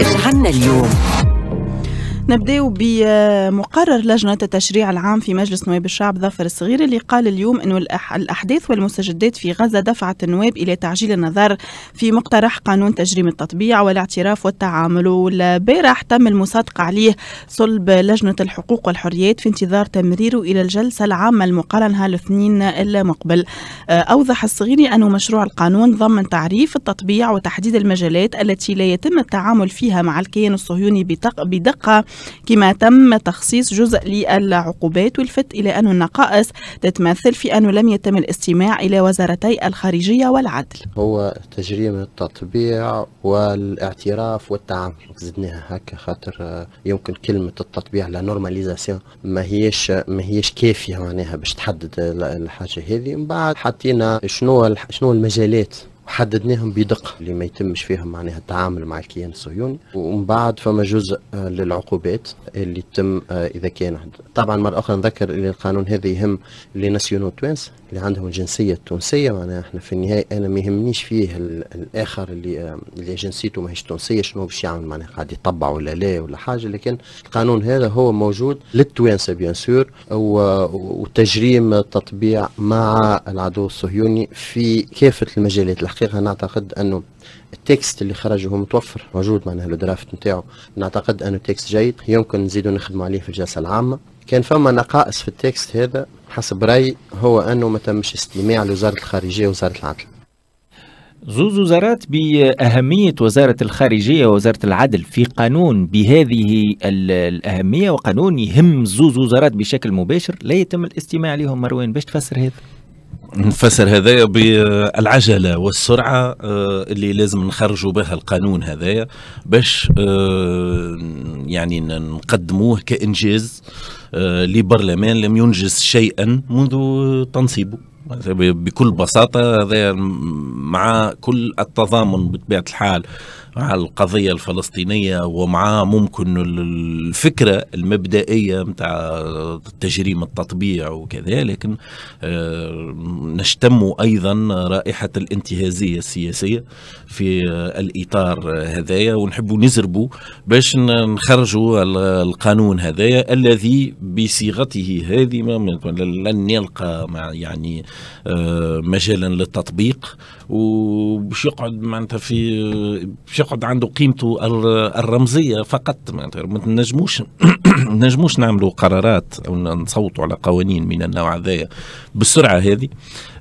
اجعلنا اليوم نبداو بمقرر لجنة التشريع العام في مجلس نواب الشعب ظفر الصغير اللي قال اليوم أن الأحداث والمستجدات في غزة دفعت النواب إلى تعجيل النظر في مقترح قانون تجريم التطبيع والاعتراف والتعامل والبارح تم المصادقة عليه صلب لجنة الحقوق والحريات في انتظار تمريره إلى الجلسة العامة المقارنه الاثنين المقبل آه، أوضح الصغيري أن مشروع القانون ضمن تعريف التطبيع وتحديد المجالات التي لا يتم التعامل فيها مع الكيان الصهيوني بدقة كما تم تخصيص جزء للعقوبات والفت إلى أن النقائص تتمثل في أنه لم يتم الاستماع إلى وزارتي الخارجية والعدل هو تجريم التطبيع والاعتراف والتعامل زدناها هكا خاطر آه، يمكن كلمة التطبيع لا نورماليزاسيون ما هيش ما هيش كافية معناها باش تحدد الحاجة هذه من بعد حطينا شنو شنو المجالات حددناهم بدقه اللي ما يتمش فيهم معناها التعامل مع الكيان الصهيوني ومن بعد فما جزء آه، للعقوبات اللي تتم آه، اذا كان طبعا مره اخرى نذكر ان القانون هذا يهم لي ناسيونو توينس اللي عندهم الجنسيه التونسيه معناها احنا في النهايه انا ما يهمنيش فيه الاخر اللي آه، اللي جنسيته ماهيش تونسيه شنو باش يعمل معناها قاعد يطبع ولا لا ولا حاجه لكن القانون هذا هو موجود للتوانسه بيان سور وتجريم التطبيع مع العدو الصهيوني في كافه المجالات الحقيقه نعتقد انه التكست اللي خرج هو متوفر موجود معناها لو درافت نتاعو نعتقد انه تكست جيد يمكن نزيدو نخدموا عليه في الجلسه العامه كان فما نقائص في التكست هذا حسب رايي هو انه ما تمش استماع لوزاره الخارجيه ووزاره العدل زوز وزارات بأهمية وزارة الخارجية ووزارة العدل في قانون بهذه الأهمية وقانون يهم زوز وزارات بشكل مباشر لا يتم الاستماع لهم مروان باش تفسر هذا نفسر هذايا بالعجله والسرعه آه، اللي لازم نخرجوا بها القانون هذايا باش آه، يعني نقدموه كانجاز آه، لبرلمان لم ينجز شيئا منذ تنصيبه بكل بساطه هذا مع كل التضامن بطبيعه الحال مع القضية الفلسطينية ومعاه ممكن الفكرة المبدئية متاع تجريم التطبيع وكذا لكن آه، نشتم أيضا رائحة الانتهازية السياسية في الإطار هذايا ونحبوا نزربوا باش نخرجوا القانون هذايا الذي بصيغته هذه لن يلقى يعني آه، مجالا للتطبيق وباش يقعد معناتها في تقعد عنده قيمته الرمزيه فقط ما نجموش نجموش نعملوا قرارات او نصوتوا على قوانين من النوع هذايا بالسرعه هذه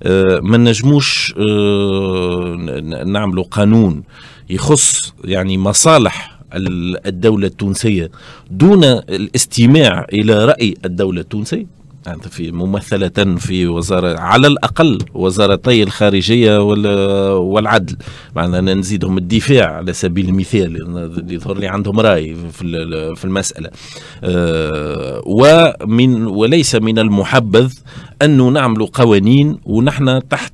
آه، ما نجموش آه، نعملوا قانون يخص يعني مصالح الدوله التونسيه دون الاستماع الى راي الدوله التونسيه في ممثلة في وزارة على الأقل وزارتي الخارجية والعدل معنا نزيدهم الدفاع على سبيل المثال يظهر لي عندهم رأي في المسألة آه، ومن وليس من المحبذ أنه نعمل قوانين ونحن تحت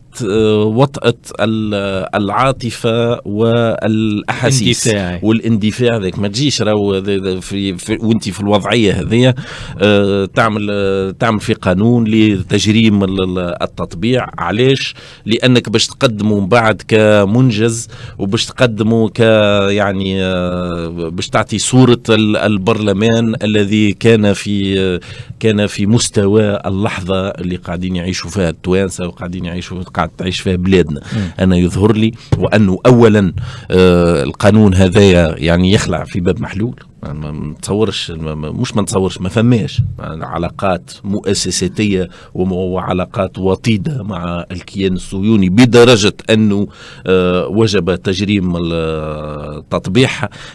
وطأة آه، العاطفة والأحاسيس والاندفاع ذاك ما تجيش راهو في, في وانت في الوضعية هذه آه، تعمل آه، تعمل في قانون لتجريم التطبيع علاش لأنك باش تقدمه من بعد كمنجز وباش تقدمه ك يعني باش تعطي صورة البرلمان الذي كان في كان في مستوى اللحظة اللي قاعدين يعيشوا فيها التوانسة وقاعدين يعيشوا قاعد تعيش فيها بلادنا انا يظهر لي وانه اولا آه، القانون هذايا يعني يخلع في باب محلول ما نتصورش مش ما نتصورش ما فماش يعني علاقات مؤسساتيه وعلاقات وطيده مع الكيان الصهيوني بدرجه انه آه، وجب تجريم التطبيع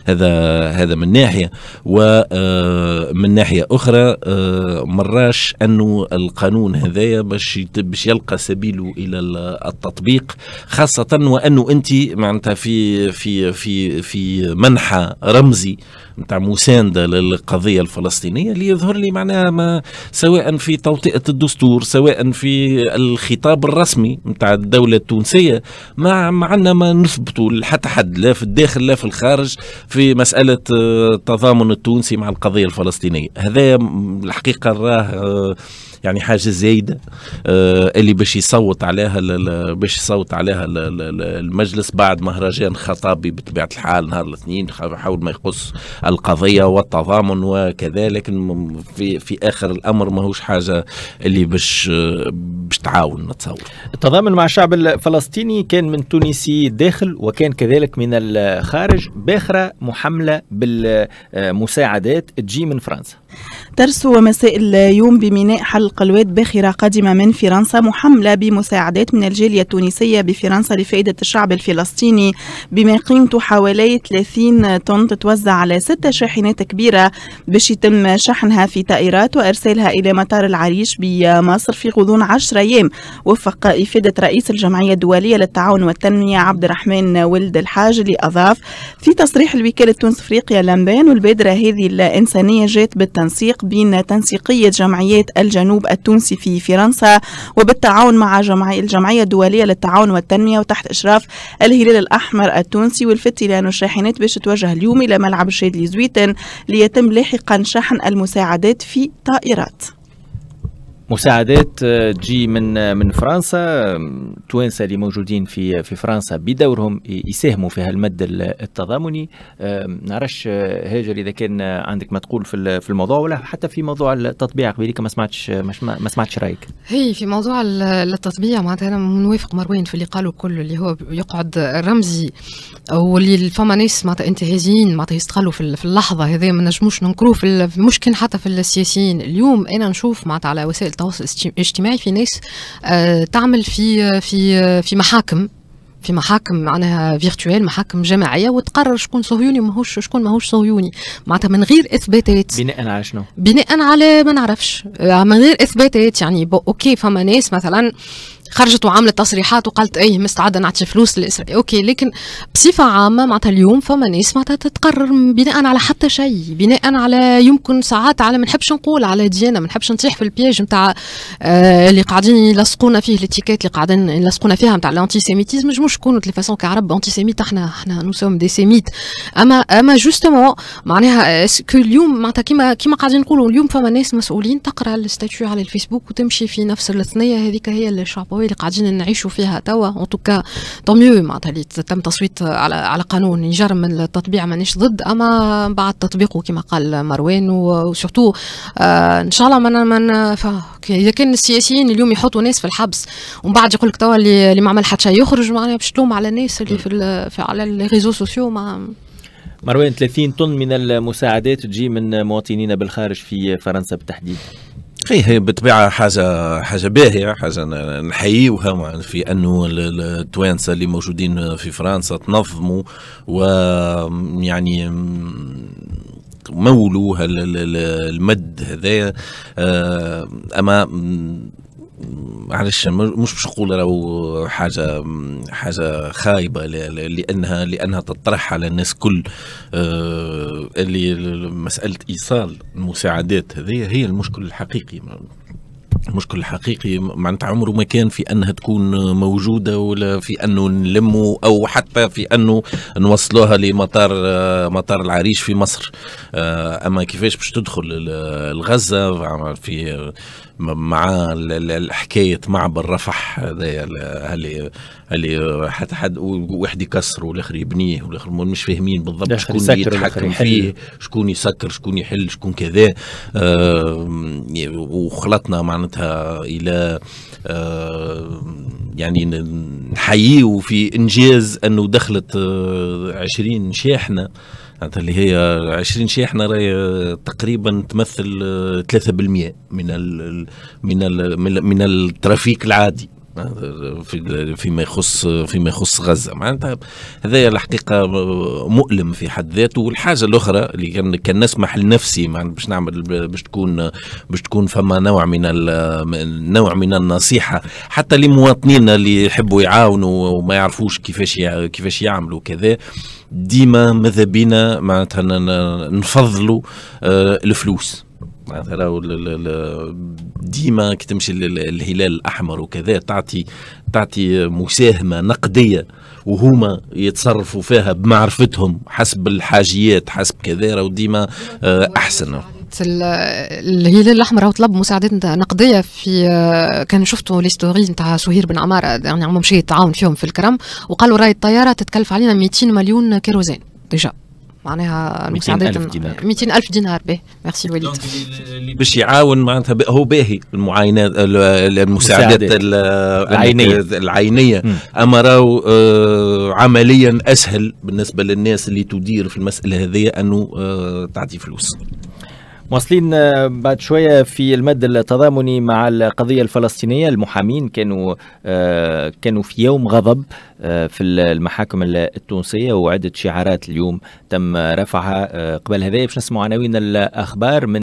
هذا هذا من ناحيه ومن آه، ناحيه اخرى آه، مراش انه القانون هذايا باش باش يلقى سبيله الى التطبيق خاصه وانه انت معناتها في في في في منحى رمزي نتاع مساندة للقضية الفلسطينية اللي يظهر لي معناها ما سواء في توطئة الدستور سواء في الخطاب الرسمي نتاع الدولة التونسية ما معنا ما نثبتوا حتى حد لا في الداخل لا في الخارج في مسألة التضامن آه، التونسي مع القضية الفلسطينية هذا الحقيقة راه آه، يعني حاجه زايده آه، اللي باش يصوت عليها باش يصوت عليها المجلس بعد مهرجان خطابي بطبيعه الحال نهار الاثنين حول ما يخص القضيه والتضامن وكذا لكن في في اخر الامر ماهوش حاجه اللي باش آه، باش تعاون نتصور التضامن مع الشعب الفلسطيني كان من تونسي داخل وكان كذلك من الخارج باخره محمله بالمساعدات تجي من فرنسا درس ومساء اليوم بميناء حلقة أول قلوات باخرة قادمة من فرنسا محملة بمساعدات من الجالية التونسية بفرنسا لفائدة الشعب الفلسطيني بما قيمته حوالي 30 طن تتوزع على ستة شاحنات كبيرة باش يتم شحنها في طائرات وإرسالها إلى مطار العريش بمصر في غضون 10 أيام وفق إفادة رئيس الجمعية الدولية للتعاون والتنمية عبد الرحمن ولد الحاج اللي أضاف في تصريح الوكالة تونس أفريقيا لمبان والبادرة هذه الإنسانية جات بالتنسيق بين تنسيقية جمعيات الجنوب الجنوب التونسي في فرنسا وبالتعاون مع جمعي الجمعية الدولية للتعاون والتنمية وتحت إشراف الهلال الأحمر التونسي والفتي لأن الشاحنات باش توجه اليوم إلى ملعب الشيد زويتن ليتم لاحقا شحن المساعدات في طائرات مساعدات آه، تجي من آه، من فرنسا التوانسه اللي موجودين في في فرنسا بدورهم يساهموا في هالمد التضامني نعرفش آه، هاجر اذا كان عندك ما تقول في في الموضوع ولا حتى في موضوع التطبيع قبيلك ما سمعتش ما سمعتش رايك هي في موضوع التطبيع معناتها انا موافق مروان في اللي قالوا كله اللي هو يقعد رمزي واللي فما ناس معناتها انتهازيين معناتها يستغلوا في اللحظه هذه ما نجموش ننكروه في مش كان حتى في السياسيين اليوم انا نشوف معناتها على وسائل التواصل الاجتماعي في ناس آه، تعمل في آه، في آه، في محاكم في محاكم معناها فيرتوال محاكم جماعيه وتقرر شكون صهيوني وماهوش شكون ماهوش صهيوني معناتها من غير اثباتات بناء على شنو؟ بناء على ما نعرفش من غير اثباتات يعني اوكي فما ناس مثلا آه خرجت وعملت تصريحات وقالت ايه مستعده نعطي فلوس لاسرائيل اوكي لكن بصفه عامه معناتها اليوم فما ناس معناتها تتقرر بناء على حتى شيء بناء على يمكن ساعات على ما نحبش نقول على ديانه ما نحبش نطيح في البياج نتاع آه اللي قاعدين يلصقونا فيه الاتيكيت اللي قاعدين يلصقونا فيها نتاع الانتيسيميتيزم مش مش كونوا تلفاسون كعرب انتيسيميت احنا احنا نو سوم دي سيميت اما اما جوستومون معناها اسكو اليوم معناتها كيما كيما قاعدين نقولوا اليوم فما ناس مسؤولين تقرا الستاتيو على الفيسبوك وتمشي في نفس الثنيه هذيك هي الشعبويه اللي قاعدين نعيشوا فيها توا اون توكا تو ميو معناتها اللي تم تصويت على على قانون يجرم من التطبيع مانيش ضد اما بعد تطبيقه كما قال مروان وسورتو آه ان شاء الله ما من اذا كان السياسيين اليوم يحطوا ناس في الحبس ومن بعد يقول لك توا اللي ما عمل حتى شيء يخرج معناها باش تلوم على الناس اللي في, في على الريزو سوسيو ما مروان 30 طن من المساعدات تجي من مواطنين بالخارج في فرنسا بالتحديد هي بالطبيعه حاجه حاجه باهيه حاجه نحييوها في انه التوانسه اللي موجودين في فرنسا تنظموا ويعني مولوا المد هذايا آه، اما معلش مش باش نقول راهو حاجه حاجه خايبه لانها لانها تطرح على الناس كل آه، اللي مساله ايصال المساعدات هذه هي المشكل الحقيقي المشكل الحقيقي معناتها عمره ما كان في انها تكون موجوده ولا في انه نلموا او حتى في انه نوصلوها لمطار آه، مطار العريش في مصر آه، اما كيفاش باش تدخل الغزه في مع حكايه معبر رفح هذايا اللي اللي حتى حد واحد يكسر والاخر يبنيه والاخر مش فاهمين بالضبط شكون يتحكم فيه شكون يسكر شكون يحل شكون كذا آه وخلطنا معناتها الى آه يعني نحييه في انجاز انه دخلت 20 آه، شاحنه معناتها اللي هي 20 شاحنه راهي آه، تقريبا تمثل 3% آه، من الـ من الـ من الترافيك العادي آه، في فيما يخص فيما يخص غزه معناتها هذايا الحقيقه مؤلم في حد ذاته والحاجه الاخرى اللي كان كان نسمح لنفسي باش نعمل باش تكون باش تكون فما نوع من نوع من النصيحه حتى لمواطنينا اللي يحبوا يعاونوا وما يعرفوش كيفاش كيفاش يعملوا كذا ديما ماذا بينا معناتها نفضلوا آه، الفلوس معناتها راهو ديما كي تمشي للهلال الاحمر وكذا تعطي تعطي مساهمه نقديه وهما يتصرفوا فيها بمعرفتهم حسب الحاجيات حسب كذا راهو ديما آه، احسن الهلال الاحمر هو طلب مساعدات نقديه في آه، كان شفتوا ليستوري نتاع سهير بن عمار آه، يعني هما مشى تعاون فيهم في الكرم وقالوا راي الطياره تتكلف علينا 200 مليون كيروزين ديجا معناها مساعدات 200 ألف دينار ألف دينار به ميرسي الوليد باش يعاون معناتها هو باهي المعاينات المساعدات العينية العينية أما راهو آه، عمليا أسهل بالنسبة للناس اللي تدير في المسألة هذه أنه آه، تعطي فلوس مواصلين آه، بعد شوية في المد التضامني مع القضية الفلسطينية المحامين كانوا آه، كانوا في يوم غضب آه، في المحاكم التونسية وعدة شعارات اليوم تم رفعها قبل هذا باش نسمع عناوين الأخبار من